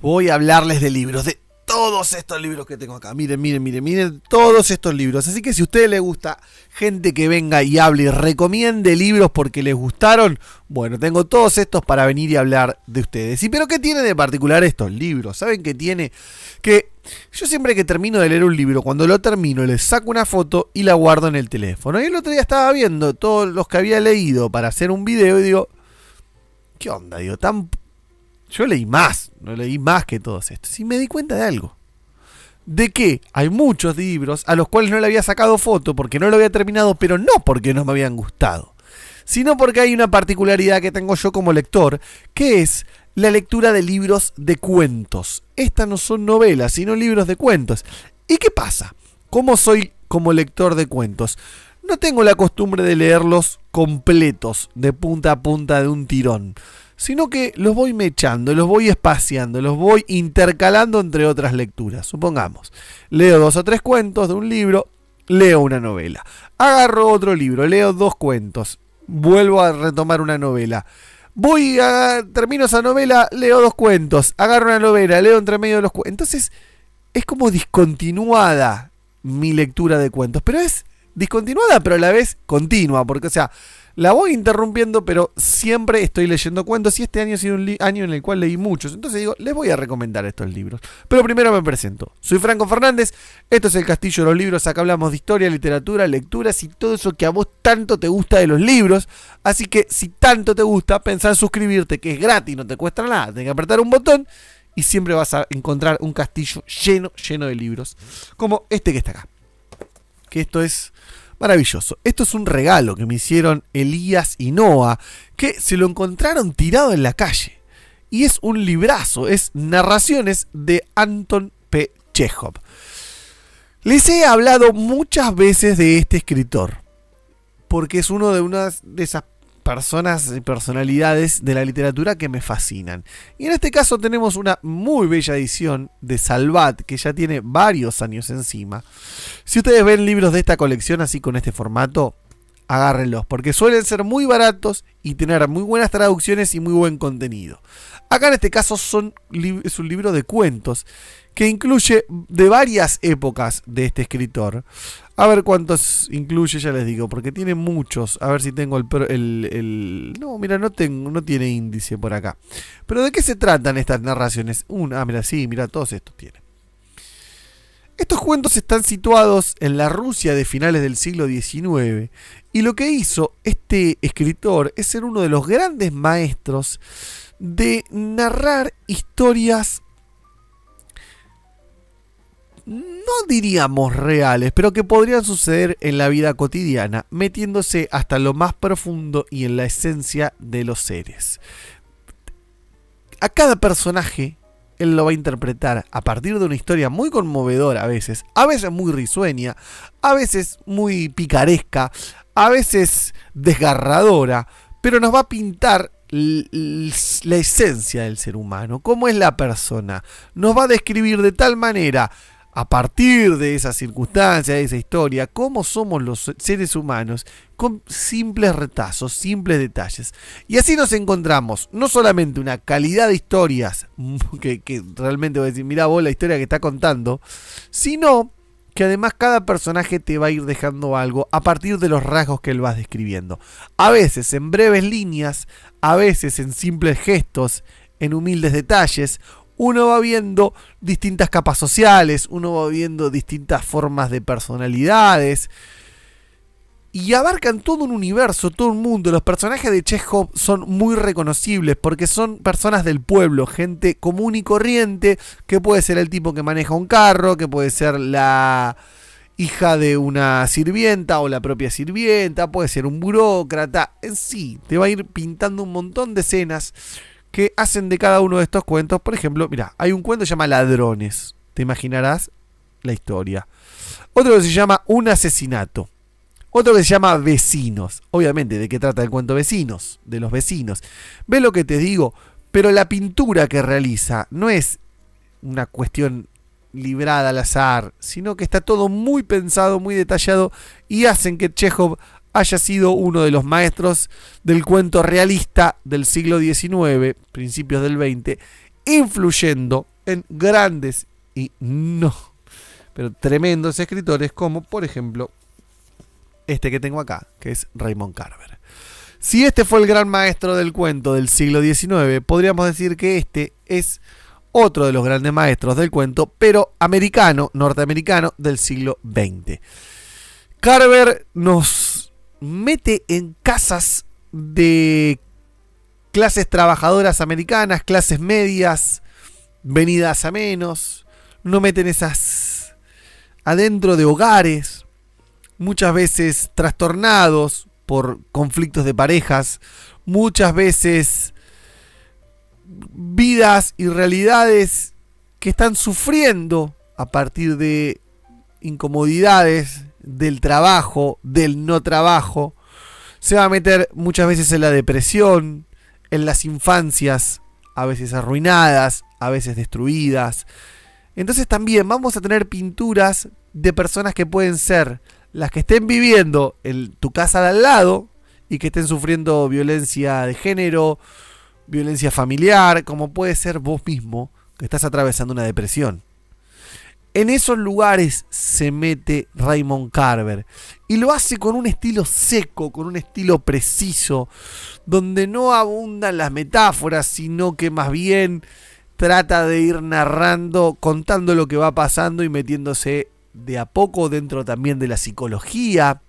voy a hablarles de libros, de todos estos libros que tengo acá. Miren, miren, miren, miren todos estos libros. Así que si a ustedes les gusta gente que venga y hable y recomiende libros porque les gustaron, bueno, tengo todos estos para venir y hablar de ustedes. ¿Y pero qué tiene de particular estos libros? ¿Saben qué tiene? Que yo siempre que termino de leer un libro, cuando lo termino, les saco una foto y la guardo en el teléfono. Y el otro día estaba viendo todos los que había leído para hacer un video y digo, ¿qué onda? Digo, tan yo leí más, no leí más que todos estos. Y me di cuenta de algo. De que hay muchos libros a los cuales no le había sacado foto porque no lo había terminado, pero no porque no me habían gustado. Sino porque hay una particularidad que tengo yo como lector, que es la lectura de libros de cuentos. Estas no son novelas, sino libros de cuentos. ¿Y qué pasa? ¿Cómo soy como lector de cuentos? No tengo la costumbre de leerlos completos, de punta a punta de un tirón, sino que los voy mechando, los voy espaciando, los voy intercalando entre otras lecturas. Supongamos, leo dos o tres cuentos de un libro, leo una novela, agarro otro libro, leo dos cuentos, vuelvo a retomar una novela. Voy a. termino esa novela, leo dos cuentos, agarro una novela, leo entre medio de los cuentos. Entonces, es como discontinuada mi lectura de cuentos. Pero es discontinuada, pero a la vez continua. Porque, o sea, la voy interrumpiendo, pero siempre estoy leyendo cuentos y este año ha sido un año en el cual leí muchos. Entonces digo, les voy a recomendar estos libros. Pero primero me presento. Soy Franco Fernández, esto es El Castillo de los Libros, acá hablamos de historia, literatura, lecturas y todo eso que a vos tanto te gusta de los libros. Así que si tanto te gusta, pensá en suscribirte, que es gratis, no te cuesta nada, Tienes que apretar un botón y siempre vas a encontrar un castillo lleno, lleno de libros, como este que está acá. Que esto es Maravilloso. Esto es un regalo que me hicieron Elías y Noah, que se lo encontraron tirado en la calle. Y es un librazo, es Narraciones de Anton P. Chekhov. Les he hablado muchas veces de este escritor, porque es uno de, unas, de esas personas y personalidades de la literatura que me fascinan. Y en este caso tenemos una muy bella edición de Salvat, que ya tiene varios años encima. Si ustedes ven libros de esta colección así con este formato, agárrenlos, porque suelen ser muy baratos y tener muy buenas traducciones y muy buen contenido. Acá en este caso son, es un libro de cuentos que incluye de varias épocas de este escritor. A ver cuántos incluye, ya les digo, porque tiene muchos. A ver si tengo el... No, mira, no, tengo, no tiene índice por acá. Pero ¿de qué se tratan estas narraciones? Una, ah, mira, sí, mira, todos estos tienen. Estos cuentos están situados en la Rusia de finales del siglo XIX y lo que hizo este escritor es ser uno de los grandes maestros de narrar historias, no diríamos reales, pero que podrían suceder en la vida cotidiana, metiéndose hasta lo más profundo y en la esencia de los seres. A cada personaje él lo va a interpretar a partir de una historia muy conmovedora a veces, a veces muy risueña, a veces muy picaresca, a veces desgarradora, pero nos va a pintar la esencia del ser humano, cómo es la persona. Nos va a describir de tal manera, a partir de esas circunstancias, de esa historia, cómo somos los seres humanos, con simples retazos, simples detalles. Y así nos encontramos no solamente una calidad de historias, que, realmente voy a decir, mira vos la historia que está contando, sino que además cada personaje te va a ir dejando algo a partir de los rasgos que él vas describiendo. A veces en breves líneas, a veces en simples gestos, en humildes detalles, uno va viendo distintas capas sociales, uno va viendo distintas formas de personalidades y abarcan todo un universo, todo un mundo. Los personajes de Chekhov son muy reconocibles porque son personas del pueblo, gente común y corriente, que puede ser el tipo que maneja un carro, que puede ser la hija de una sirvienta o la propia sirvienta, puede ser un burócrata, en sí, te va a ir pintando un montón de escenas que hacen de cada uno de estos cuentos, por ejemplo, mira, hay un cuento que se llama Ladrones, te imaginarás la historia. Otro que se llama Un asesinato. Otro que se llama Vecinos. Obviamente, ¿de qué trata el cuento Vecinos? De los vecinos. Ve lo que te digo? Pero la pintura que realiza no es una cuestión librada al azar, sino que está todo muy pensado, muy detallado y hacen que Chekhov haya sido uno de los maestros del cuento realista del siglo XIX, principios del XX, influyendo en grandes y no, pero tremendos escritores como por ejemplo este que tengo acá, que es Raymond Carver. Si este fue el gran maestro del cuento del siglo XIX, podríamos decir que este es otro de los grandes maestros del cuento, pero americano, norteamericano del siglo XX. Carver nos mete en casas de clases trabajadoras americanas, clases medias, venidas a menos, no meten esas adentro de hogares, muchas veces trastornados por conflictos de parejas, muchas veces vidas y realidades que están sufriendo a partir de incomodidades del trabajo, del no trabajo. Se va a meter muchas veces en la depresión, en las infancias, a veces arruinadas, a veces destruidas. Entonces también vamos a tener pinturas de personas que pueden ser las que estén viviendo en tu casa de al lado y que estén sufriendo violencia de género, violencia familiar, como puede ser vos mismo que estás atravesando una depresión. En esos lugares se mete Raymond Carver y lo hace con un estilo seco, con un estilo preciso, donde no abundan las metáforas, sino que más bien trata de ir narrando, contando lo que va pasando y metiéndose de a poco dentro también de la psicología,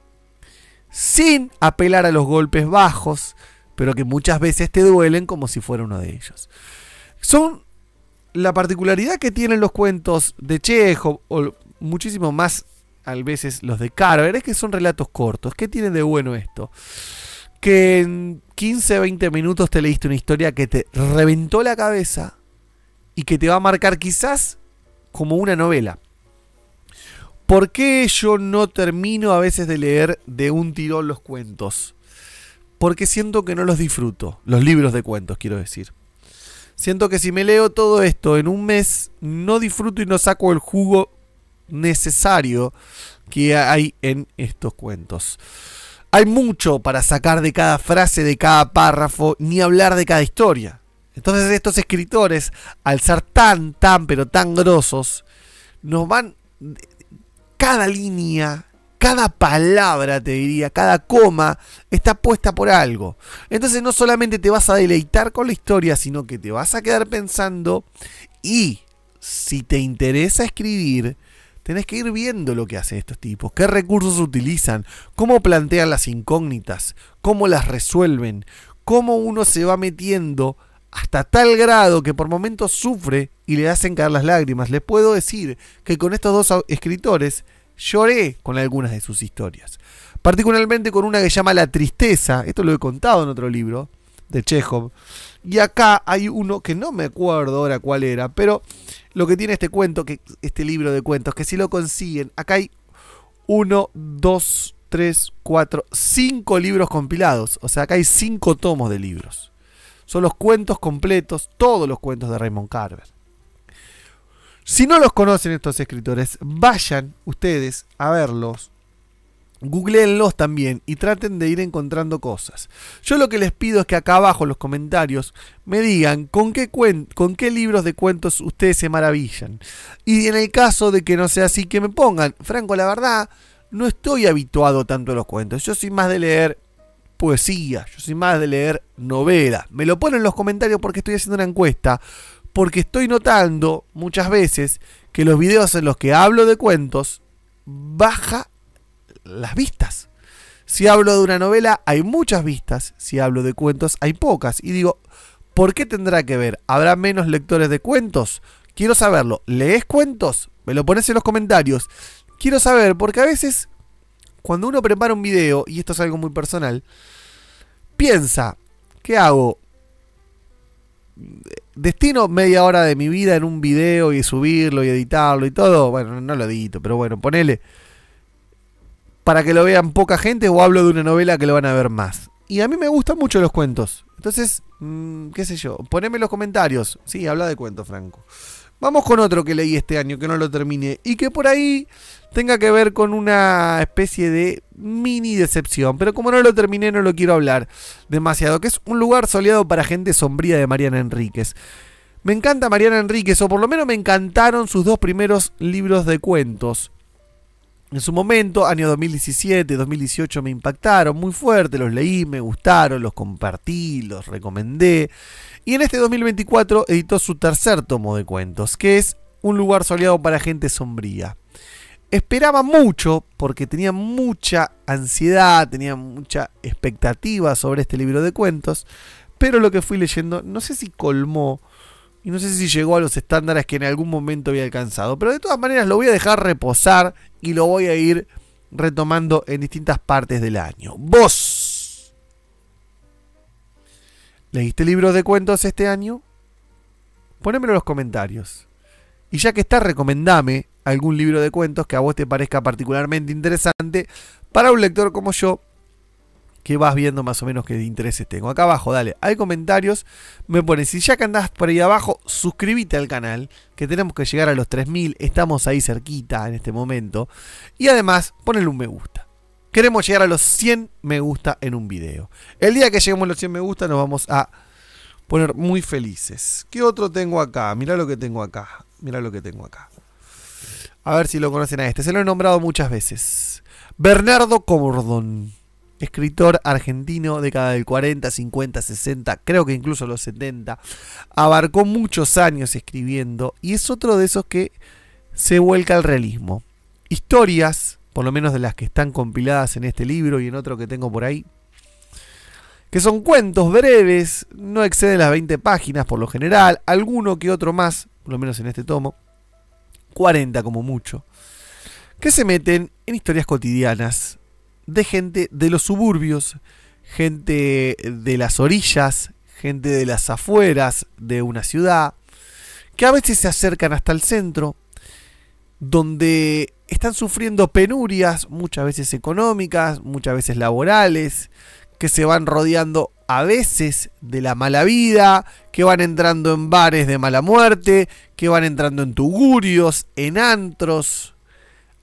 sin apelar a los golpes bajos, pero que muchas veces te duelen como si fuera uno de ellos. Son la particularidad que tienen los cuentos de Chejo, o muchísimo más a veces los de Carver, es que son relatos cortos. ¿Qué tiene de bueno esto? Que en 15, 20 minutos te leíste una historia que te reventó la cabeza y que te va a marcar quizás como una novela. ¿Por qué yo no termino a veces de leer de un tirón los cuentos? Porque siento que no los disfruto, los libros de cuentos, quiero decir. Siento que si me leo todo esto en un mes, no disfruto y no saco el jugo necesario que hay en estos cuentos. Hay mucho para sacar de cada frase, de cada párrafo, ni hablar de cada historia. Entonces estos escritores, al ser tan, tan, pero tan grosos, nos van cada línea, cada palabra, te diría, cada coma, está puesta por algo. Entonces no solamente te vas a deleitar con la historia, sino que te vas a quedar pensando y si te interesa escribir, tenés que ir viendo lo que hacen estos tipos, qué recursos utilizan, cómo plantean las incógnitas, cómo las resuelven, cómo uno se va metiendo hasta tal grado que por momentos sufre y le hacen caer las lágrimas. Les puedo decir que con estos dos escritores lloré con algunas de sus historias. Particularmente con una que llama La Tristeza. Esto lo he contado en otro libro de Chekhov. Y acá hay uno que no me acuerdo ahora cuál era, pero lo que tiene este cuento, que, este libro de cuentos, que si lo consiguen, acá hay uno, dos, tres, cuatro, cinco libros compilados. O sea, acá hay cinco tomos de libros son los cuentos completos, todos los cuentos de Raymond Carver. Si no los conocen estos escritores, vayan ustedes a verlos. Googleenlos también y traten de ir encontrando cosas. Yo lo que les pido es que acá abajo en los comentarios me digan con qué, con qué libros de cuentos ustedes se maravillan. Y en el caso de que no sea así, que me pongan, Franco, la verdad, no estoy habituado tanto a los cuentos. Yo soy más de leer poesía, yo soy más de leer novela. Me lo ponen en los comentarios porque estoy haciendo una encuesta, porque estoy notando muchas veces que los videos en los que hablo de cuentos baja las vistas. Si hablo de una novela hay muchas vistas, si hablo de cuentos hay pocas. Y digo, ¿por qué tendrá que ver? ¿Habrá menos lectores de cuentos? Quiero saberlo. ¿Lees cuentos? Me lo pones en los comentarios. Quiero saber, porque a veces cuando uno prepara un video, y esto es algo muy personal, piensa, ¿qué hago? destino media hora de mi vida en un video y subirlo y editarlo y todo. Bueno, no lo edito, pero bueno, ponele. Para que lo vean poca gente o hablo de una novela que lo van a ver más. Y a mí me gustan mucho los cuentos. Entonces, mm, qué sé yo, poneme los comentarios. Sí, habla de cuentos, Franco. Vamos con otro que leí este año, que no lo terminé. Y que por ahí tenga que ver con una especie de mini decepción. Pero como no lo terminé, no lo quiero hablar demasiado. Que es un lugar soleado para gente sombría de Mariana Enríquez. Me encanta Mariana Enríquez, o por lo menos me encantaron sus dos primeros libros de cuentos. En su momento, año 2017, 2018, me impactaron muy fuerte, los leí, me gustaron, los compartí, los recomendé. Y en este 2024 editó su tercer tomo de cuentos, que es Un lugar soleado para gente sombría esperaba mucho porque tenía mucha ansiedad, tenía mucha expectativa sobre este libro de cuentos, pero lo que fui leyendo no sé si colmó y no sé si llegó a los estándares que en algún momento había alcanzado, pero de todas maneras lo voy a dejar reposar y lo voy a ir retomando en distintas partes del año. Vos. ¿Leíste libros de cuentos este año? Ponémelo en los comentarios. Y ya que está, recomendame algún libro de cuentos que a vos te parezca particularmente interesante para un lector como yo que vas viendo más o menos qué intereses tengo. Acá abajo, dale, hay comentarios, me pones, si ya que andás por ahí abajo, suscríbete al canal, que tenemos que llegar a los 3000, estamos ahí cerquita en este momento, y además ponle un me gusta. Queremos llegar a los 100 me gusta en un video. El día que lleguemos a los 100 me gusta nos vamos a poner muy felices. ¿Qué otro tengo acá? Mirá lo que tengo acá, mirá lo que tengo acá. A ver si lo conocen a este. Se lo he nombrado muchas veces. Bernardo Cordón, Escritor argentino, década del 40, 50, 60, creo que incluso los 70. Abarcó muchos años escribiendo y es otro de esos que se vuelca al realismo. Historias, por lo menos de las que están compiladas en este libro y en otro que tengo por ahí, que son cuentos breves, no exceden las 20 páginas por lo general, alguno que otro más, por lo menos en este tomo 40 como mucho, que se meten en historias cotidianas de gente de los suburbios, gente de las orillas, gente de las afueras de una ciudad, que a veces se acercan hasta el centro, donde están sufriendo penurias, muchas veces económicas, muchas veces laborales, que se van rodeando a veces de la mala vida, que van entrando en bares de mala muerte, que van entrando en tugurios, en antros,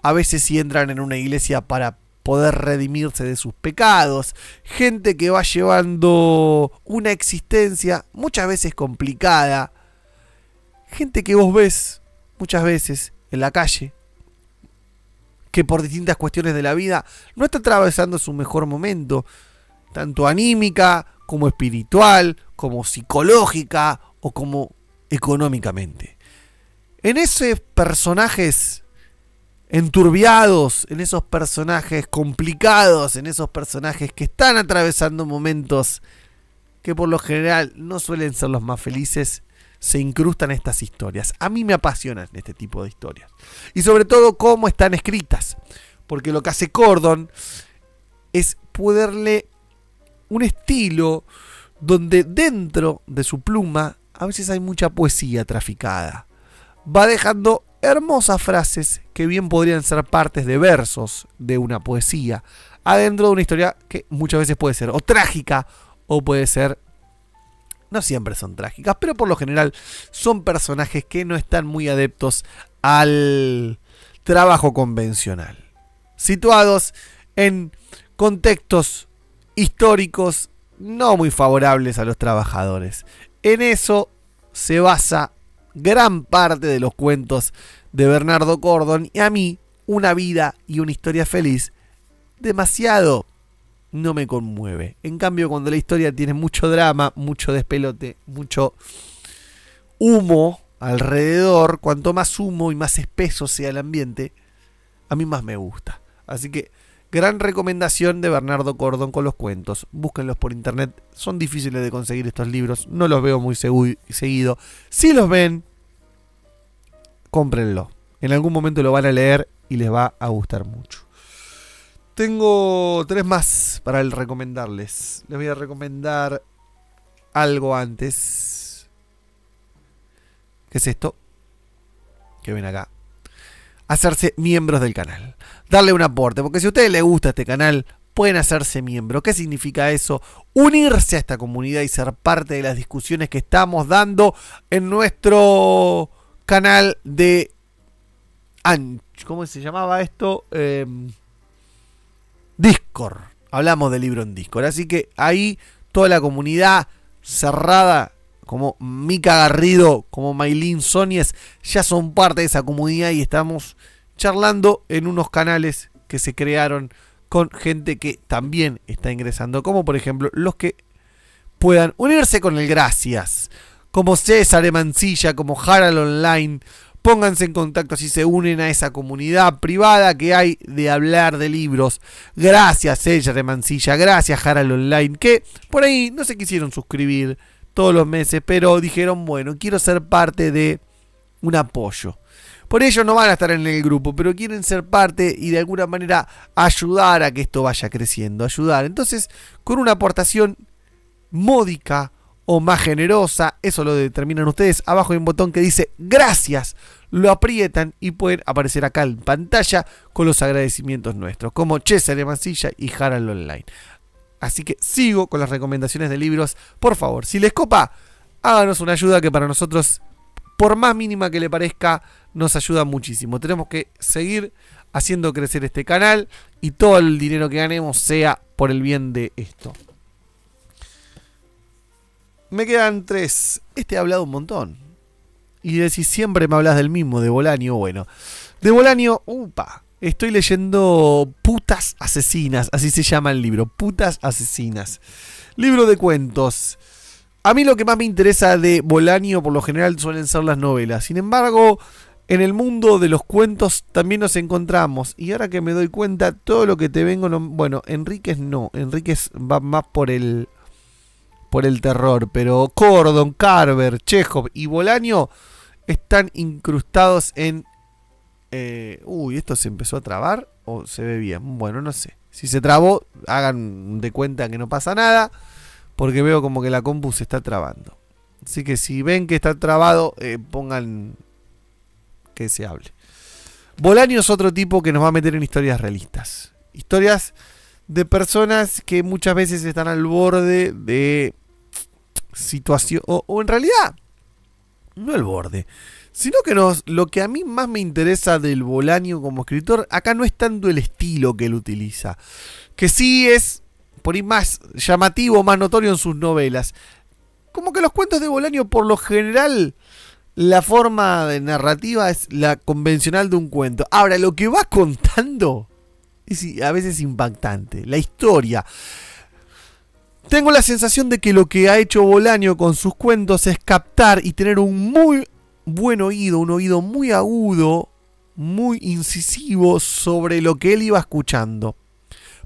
a veces si entran en una iglesia para poder redimirse de sus pecados, gente que va llevando una existencia muchas veces complicada, gente que vos ves muchas veces en la calle, que por distintas cuestiones de la vida no está atravesando su mejor momento, tanto anímica como espiritual, como psicológica o como económicamente. En esos personajes enturbiados, en esos personajes complicados, en esos personajes que están atravesando momentos que por lo general no suelen ser los más felices, se incrustan estas historias. A mí me apasionan este tipo de historias. Y sobre todo cómo están escritas. Porque lo que hace Cordon es poderle un estilo donde dentro de su pluma a veces hay mucha poesía traficada. Va dejando hermosas frases que bien podrían ser partes de versos de una poesía, adentro de una historia que muchas veces puede ser o trágica o puede ser... No siempre son trágicas, pero por lo general son personajes que no están muy adeptos al trabajo convencional. Situados en contextos históricos no muy favorables a los trabajadores. En eso se basa gran parte de los cuentos de Bernardo Cordon y a mí una vida y una historia feliz demasiado no me conmueve. En cambio, cuando la historia tiene mucho drama, mucho despelote, mucho humo alrededor, cuanto más humo y más espeso sea el ambiente, a mí más me gusta. Así que Gran recomendación de Bernardo Cordón con los cuentos. Búsquenlos por internet. Son difíciles de conseguir estos libros. No los veo muy seguido. Si los ven, cómprenlo. En algún momento lo van a leer y les va a gustar mucho. Tengo tres más para recomendarles. Les voy a recomendar algo antes. ¿Qué es esto? Que ven acá hacerse miembros del canal. Darle un aporte, porque si a ustedes les gusta este canal, pueden hacerse miembro. ¿Qué significa eso? Unirse a esta comunidad y ser parte de las discusiones que estamos dando en nuestro canal de... ¿Cómo se llamaba esto? Em, Discord. Hablamos de libro en Discord. Así que ahí toda la comunidad cerrada como Mica Garrido, como Maylin Sonies, ya son parte de esa comunidad y estamos charlando en unos canales que se crearon con gente que también está ingresando, como por ejemplo los que puedan unirse con el Gracias, como César Emancilla, como Harald Online. Pónganse en contacto si se unen a esa comunidad privada que hay de hablar de libros. Gracias, César Mancilla, gracias, Haral Online, que por ahí no se quisieron suscribir todos los meses, pero dijeron, bueno, quiero ser parte de un apoyo. Por ello no van a estar en el grupo, pero quieren ser parte y de alguna manera ayudar a que esto vaya creciendo, ayudar. Entonces, con una aportación módica o más generosa, eso lo determinan ustedes. Abajo hay un botón que dice gracias, lo aprietan y pueden aparecer acá en pantalla con los agradecimientos nuestros, como César Mancilla y Harald Online. Así que sigo con las recomendaciones de libros. Por favor, si les copa, háganos una ayuda que para nosotros, por más mínima que le parezca, nos ayuda muchísimo. Tenemos que seguir haciendo crecer este canal y todo el dinero que ganemos sea por el bien de esto. Me quedan tres. Este ha hablado un montón. Y decís, siempre me hablas del mismo, de Bolanio. Bueno, de Bolanio, upa. Estoy leyendo Putas Asesinas, así se llama el libro, Putas Asesinas. Libro de cuentos. A mí lo que más me interesa de Bolaño por lo general suelen ser las novelas. Sin embargo, en el mundo de los cuentos también nos encontramos. Y ahora que me doy cuenta, todo lo que te vengo... bueno, Enríquez no. Enríquez va más por el, por el terror. Pero Cordon, Carver, Chekhov y Bolaño están incrustados en eh, uy, ¿esto se empezó a trabar o se ve bien? Bueno, no sé. Si se trabó, hagan de cuenta que no pasa nada, porque veo como que la compu se está trabando. Así que si ven que está trabado, eh, pongan que se hable. Bolaño es otro tipo que nos va a meter en historias realistas. Historias de personas que muchas veces están al borde de situación, o en realidad, no al borde, Sino que nos, lo que a mí más me interesa del Bolaño como escritor, acá no es tanto el estilo que él utiliza, que sí es por ahí más llamativo, más notorio en sus novelas. Como que los cuentos de Bolaño, por lo general, la forma de narrativa es la convencional de un cuento. Ahora, lo que va contando es a veces impactante. La historia. Tengo la sensación de que lo que ha hecho Bolaño con sus cuentos es captar y tener un muy buen oído, un oído muy agudo, muy incisivo sobre lo que él iba escuchando.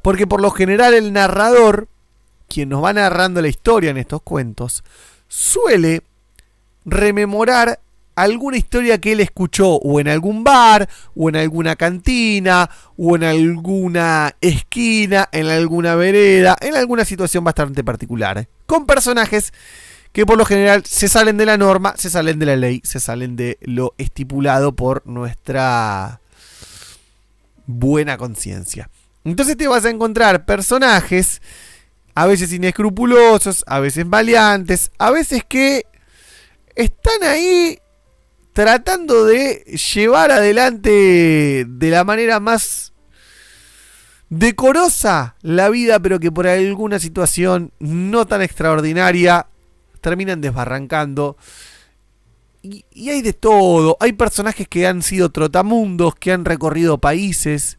Porque por lo general el narrador, quien nos va narrando la historia en estos cuentos, suele rememorar alguna historia que él escuchó o en algún bar, o en alguna cantina, o en alguna esquina, en alguna vereda, en alguna situación bastante particular, con personajes que por lo general se salen de la norma, se salen de la ley, se salen de lo estipulado por nuestra buena conciencia. Entonces te vas a encontrar personajes, a veces inescrupulosos, a veces maleantes, a veces que están ahí tratando de llevar adelante de la manera más decorosa la vida, pero que por alguna situación no tan extraordinaria terminan desbarrancando. Y, hay de todo. Hay personajes que han sido trotamundos, que han recorrido países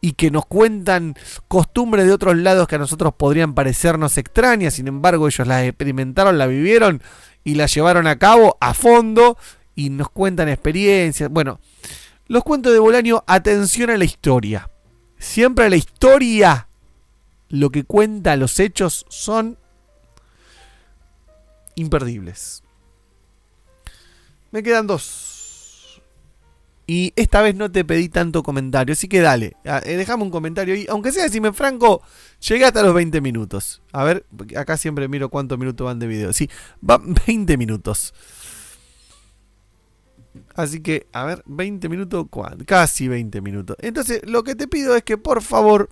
y que nos cuentan costumbres de otros lados que a nosotros podrían parecernos extrañas. Sin embargo, ellos las experimentaron, la vivieron y la llevaron a cabo a fondo y nos cuentan experiencias. Bueno, los cuentos de Bolaño, atención a la historia. Siempre la historia, lo que cuenta los hechos son imperdibles. Me quedan dos. Y esta vez no te pedí tanto comentario, así que dale, eh, dejame un comentario y aunque sea me franco, llegué hasta los 20 minutos. A ver, acá siempre miro cuántos minutos van de video. Sí, van 20 minutos. Así que, a ver, 20 minutos, casi 20 minutos. Entonces, lo que te pido es que por favor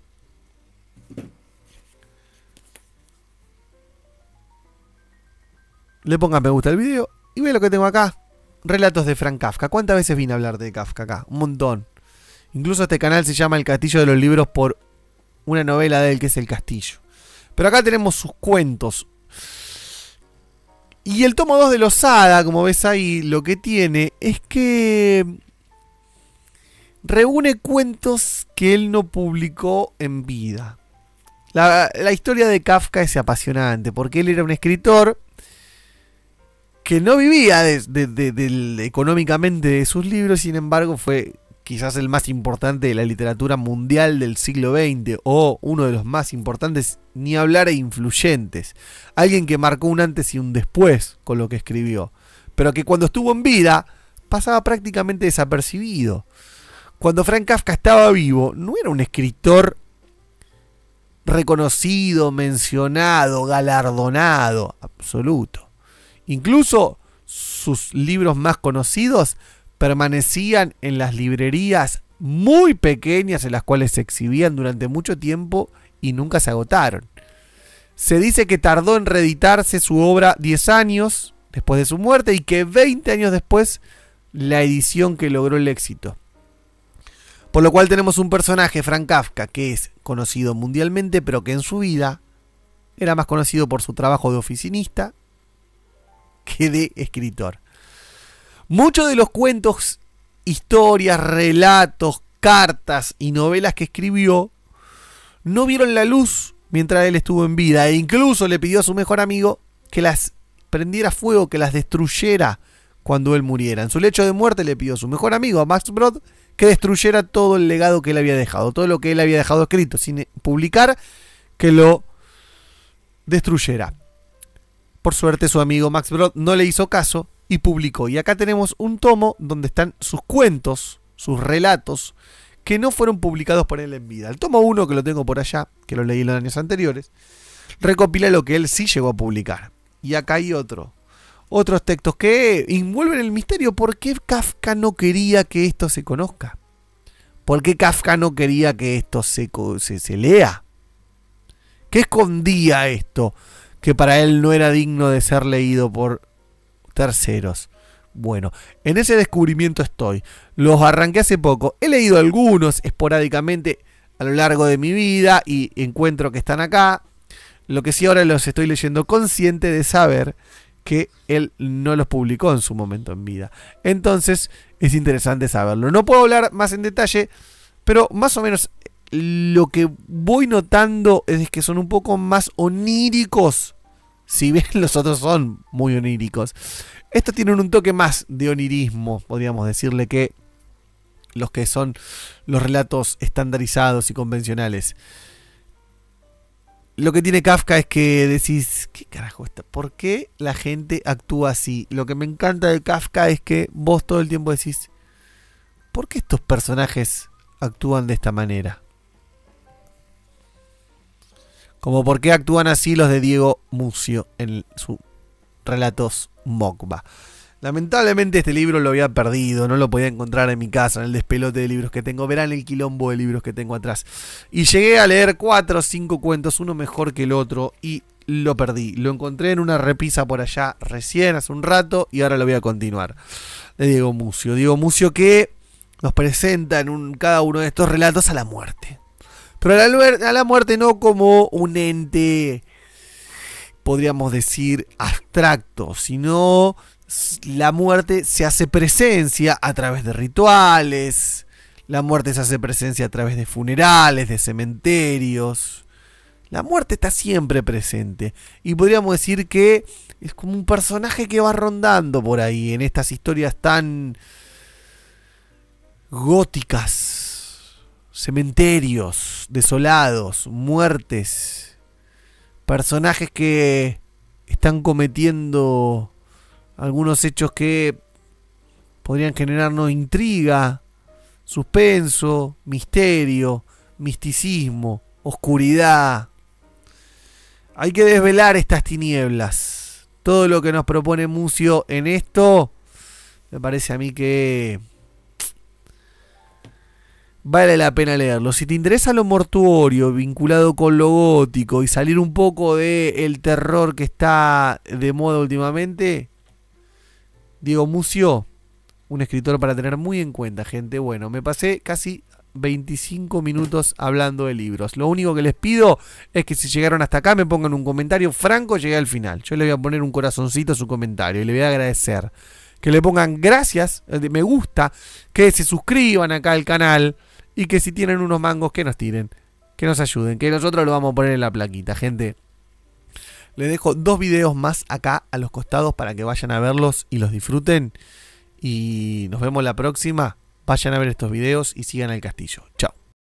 le pongan me gusta al video y ve lo que tengo acá. Relatos de Frank Kafka. ¿Cuántas veces vine a hablar de Kafka acá? Un montón. Incluso este canal se llama El Castillo de los Libros por una novela de él que es El Castillo. Pero acá tenemos sus cuentos. Y el tomo 2 de Lozada, como ves ahí, lo que tiene es que reúne cuentos que él no publicó en vida. La, la historia de Kafka es apasionante, porque él era un escritor que no vivía económicamente de sus libros, sin embargo fue quizás el más importante de la literatura mundial del siglo XX o uno de los más importantes, ni hablar e influyentes. Alguien que marcó un antes y un después con lo que escribió, pero que cuando estuvo en vida pasaba prácticamente desapercibido. Cuando Frank Kafka estaba vivo, no era un escritor reconocido, mencionado, galardonado, absoluto Incluso sus libros más conocidos permanecían en las librerías muy pequeñas en las cuales se exhibían durante mucho tiempo y nunca se agotaron. Se dice que tardó en reeditarse su obra 10 años después de su muerte y que 20 años después la edición que logró el éxito. Por lo cual tenemos un personaje, Frank Kafka, que es conocido mundialmente, pero que en su vida era más conocido por su trabajo de oficinista que de escritor. Muchos de los cuentos, historias, relatos, cartas y novelas que escribió no vieron la luz mientras él estuvo en vida e incluso le pidió a su mejor amigo que las prendiera fuego, que las destruyera cuando él muriera. En su lecho de muerte le pidió a su mejor amigo, a Max Brod, que destruyera todo el legado que él había dejado, todo lo que él había dejado escrito sin publicar, que lo destruyera. Por suerte su amigo Max Brod no le hizo caso y publicó. Y acá tenemos un tomo donde están sus cuentos, sus relatos, que no fueron publicados por él en vida. El tomo 1, que lo tengo por allá, que lo leí en los años anteriores, recopila lo que él sí llegó a publicar. Y acá hay otro. Otros textos que envuelven el misterio. ¿Por qué Kafka no quería que esto se conozca? ¿Por qué Kafka no quería que esto se, se, se lea? ¿Qué escondía esto? que para él no era digno de ser leído por terceros. Bueno, en ese descubrimiento estoy. Los arranqué hace poco. He leído algunos esporádicamente a lo largo de mi vida y encuentro que están acá. Lo que sí ahora los estoy leyendo consciente de saber que él no los publicó en su momento en vida. Entonces es interesante saberlo. No puedo hablar más en detalle, pero más o menos lo que voy notando es que son un poco más oníricos. Si bien los otros son muy oníricos. Estos tienen un toque más de onirismo, podríamos decirle, que los que son los relatos estandarizados y convencionales. Lo que tiene Kafka es que decís, ¿qué carajo está? ¿Por qué la gente actúa así? Lo que me encanta de Kafka es que vos todo el tiempo decís, ¿por qué estos personajes actúan de esta manera? Como por qué actúan así los de Diego Mucio en sus relatos Mokba. Lamentablemente este libro lo había perdido, no lo podía encontrar en mi casa, en el despelote de libros que tengo. Verán el quilombo de libros que tengo atrás. Y llegué a leer cuatro o cinco cuentos, uno mejor que el otro, y lo perdí. Lo encontré en una repisa por allá recién, hace un rato, y ahora lo voy a continuar. De Diego Mucio. Diego Mucio que nos presenta en un, cada uno de estos relatos a la muerte. Pero a la, muerte no como un ente, podríamos decir, abstracto, sino la muerte se hace presencia a través de rituales, la muerte se hace presencia a través de funerales, de cementerios. La muerte está siempre presente. Y podríamos decir que es como un personaje que va rondando por ahí en estas historias tan góticas, cementerios desolados, muertes, personajes que están cometiendo algunos hechos que podrían generarnos intriga, suspenso, misterio, misticismo, oscuridad. Hay que desvelar estas tinieblas. Todo lo que nos propone Mucio en esto, me parece a mí que vale la pena leerlo. Si te interesa lo mortuorio vinculado con lo gótico y salir un poco del el terror que está de moda últimamente, Diego Mucio, un escritor para tener muy en cuenta, gente. Bueno, me pasé casi 25 minutos hablando de libros. Lo único que les pido es que si llegaron hasta acá me pongan un comentario franco, llegué al final. Yo le voy a poner un corazoncito a su comentario y le voy a agradecer. Que le pongan gracias, eh, me gusta, que se suscriban acá al canal, y que si tienen unos mangos, que nos tiren. Que nos ayuden. Que nosotros lo vamos a poner en la plaquita, gente. Les dejo dos videos más acá a los costados para que vayan a verlos y los disfruten. Y nos vemos la próxima. Vayan a ver estos videos y sigan al castillo. Chao.